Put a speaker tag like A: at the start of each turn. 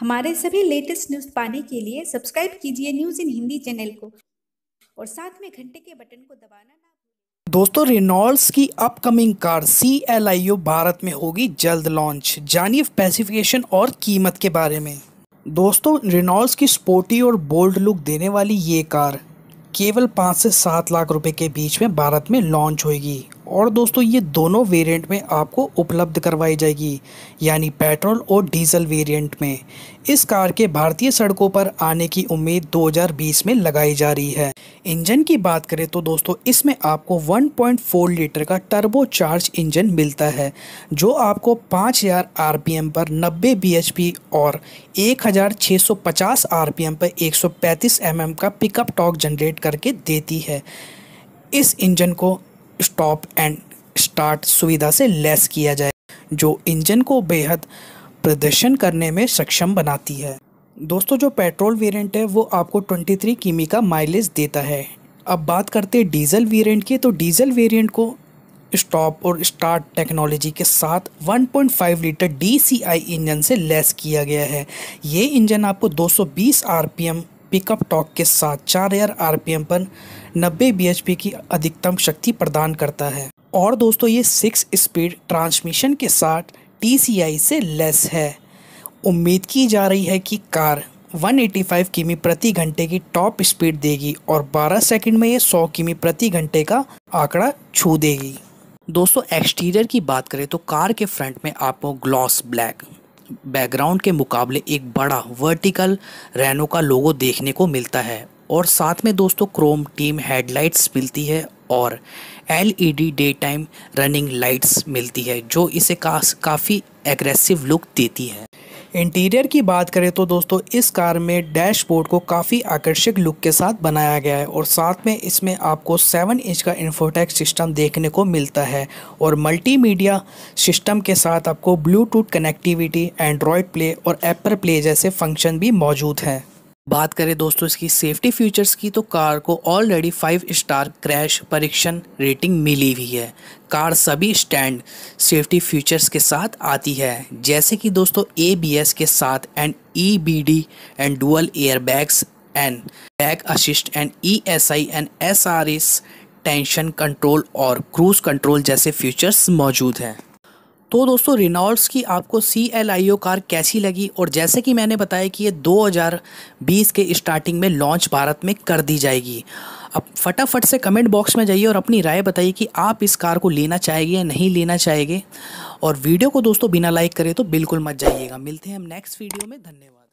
A: हमारे सभी latest news पाने के लिए सब्सक्राइब कीजिए न्यूज़ इन हिंदी चैनल को और साथ में घंटे के बटन को दबाना ना दोस्तों रेनॉल्ड्स की upcoming car C L I O Bharat में होगी जल्द लॉन्च जानिए स्पेसिफिकेशन और कीमत के बारे में दोस्तों रेनॉल्ड्स की स्पोर्टी और बोल्ड लुक देने वाली ये कार केवल पाँच से सात लाख रुपए के बीच में भारत में लॉन्च होगी और दोस्तों ये दोनों वेरिएंट में आपको उपलब्ध करवाई जाएगी यानी पेट्रोल और डीजल वेरिएंट में इस कार के भारतीय सड़कों पर आने की उम्मीद 2020 में लगाई जा रही है इंजन की बात करें तो दोस्तों इसमें आपको 1.4 लीटर का टर्बो चार्ज इंजन मिलता है जो आपको 5000 हज़ार पर 90 bhp और 1650 आरपीएम पर 135 mm का पिकअप टॉक जनरेट करके देती है इस इंजन को स्टॉप एंड स्टार्ट सुविधा से लेस किया जाए जो इंजन को बेहद प्रदर्शन करने में सक्षम बनाती है दोस्तों जो पेट्रोल वेरिएंट है वो आपको 23 किमी का माइलेज देता है अब बात करते हैं डीजल वेरिएंट की तो डीजल वेरिएंट को स्टॉप और स्टार्ट टेक्नोलॉजी के साथ 1.5 लीटर डीसीआई इंजन से लेस किया गया है ये इंजन आपको 220 आरपीएम पिकअप टॉक के साथ चार हजार आर पर 90 बीएचपी की अधिकतम शक्ति प्रदान करता है और दोस्तों ये सिक्स स्पीड ट्रांसमिशन के साथ टी से लेस है उम्मीद की जा रही है कि कार 185 किमी प्रति घंटे की टॉप स्पीड देगी और 12 सेकंड में ये 100 किमी प्रति घंटे का आंकड़ा छू देगी दोस्तों एक्सटीरियर की बात करें तो कार के फ्रंट में आपको ग्लॉस ब्लैक बैकग्राउंड के मुकाबले एक बड़ा वर्टिकल रैनो का लोगो देखने को मिलता है और साथ में दोस्तों क्रोम टीम हेडलाइट्स मिलती है और LED daytime running lights मिलती है जो इसे का, काफ़ी एग्रेसिव लुक देती है इंटीरियर की बात करें तो दोस्तों इस कार में डैशबोर्ड को काफ़ी आकर्षक लुक के साथ बनाया गया है और साथ में इसमें आपको 7 इंच का इन्फोटेक सिस्टम देखने को मिलता है और मल्टीमीडिया सिस्टम के साथ आपको ब्लूटूथ कनेक्टिविटी एंड्रॉयड प्ले और एप्पल प्ले जैसे फंक्शन भी मौजूद हैं बात करें दोस्तों इसकी सेफ्टी फीचर्स की तो कार को ऑलरेडी फाइव स्टार क्रैश परीक्षण रेटिंग मिली हुई है कार सभी स्टैंड सेफ्टी फीचर्स के साथ आती है जैसे कि दोस्तों एबीएस के साथ and EBD and dual airbags and back assist and ESI and SRS tension control और क्रूज कंट्रोल जैसे फीचर्स मौजूद हैं तो दोस्तों रिनॉल्ड्स की आपको सी एल आई ओ कार कैसी लगी और जैसे कि मैंने बताया कि ये 2020 के स्टार्टिंग में लॉन्च भारत में कर दी जाएगी अब फटाफट से कमेंट बॉक्स में जाइए और अपनी राय बताइए कि आप इस कार को लेना चाहेंगे या नहीं लेना चाहेंगे और वीडियो को दोस्तों बिना लाइक करें तो बिल्कुल मत जाइएगा मिलते हैं हम नेक्स्ट वीडियो में धन्यवाद